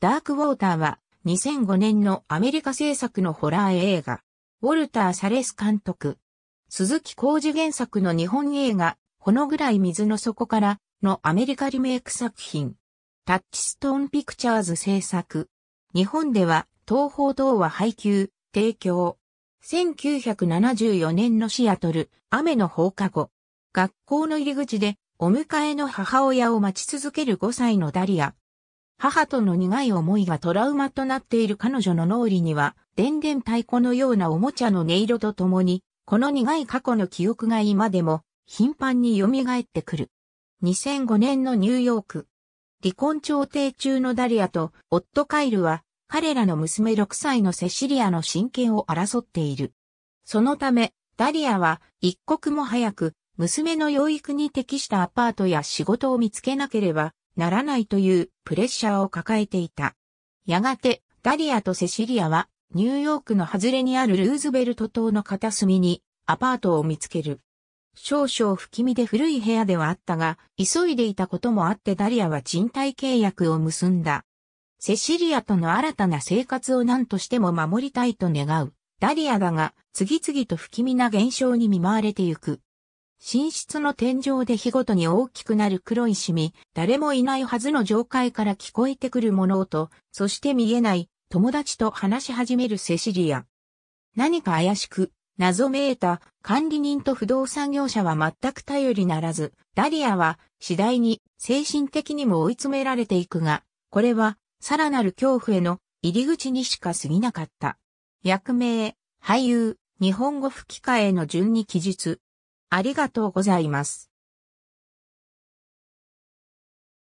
ダークウォーターは2005年のアメリカ制作のホラー映画。ウォルター・サレス監督。鈴木浩二原作の日本映画、このぐらい水の底からのアメリカリメイク作品。タッチストーンピクチャーズ制作。日本では東方東話配給、提供。1974年のシアトル、雨の放課後。学校の入り口で、お迎えの母親を待ち続ける5歳のダリア、母との苦い思いがトラウマとなっている彼女の脳裏には、電電太鼓のようなおもちゃの音色とともに、この苦い過去の記憶が今でも頻繁に蘇ってくる。2005年のニューヨーク。離婚調停中のダリアと夫カイルは、彼らの娘6歳のセシリアの親権を争っている。そのため、ダリアは一刻も早く娘の養育に適したアパートや仕事を見つけなければならないというプレッシャーを抱えていた。やがて、ダリアとセシリアは、ニューヨークの外れにあるルーズベルト島の片隅に、アパートを見つける。少々不気味で古い部屋ではあったが、急いでいたこともあってダリアは賃貸契約を結んだ。セシリアとの新たな生活を何としても守りたいと願う。ダリアだが、次々と不気味な現象に見舞われてゆく。寝室の天井で日ごとに大きくなる黒いシミ、誰もいないはずの上階から聞こえてくる物音、そして見えない友達と話し始めるセシリア。何か怪しく、謎めいた管理人と不動産業者は全く頼りならず、ダリアは次第に精神的にも追い詰められていくが、これはさらなる恐怖への入り口にしか過ぎなかった。役名、俳優、日本語吹き替えの順に記述、ありがとうございます。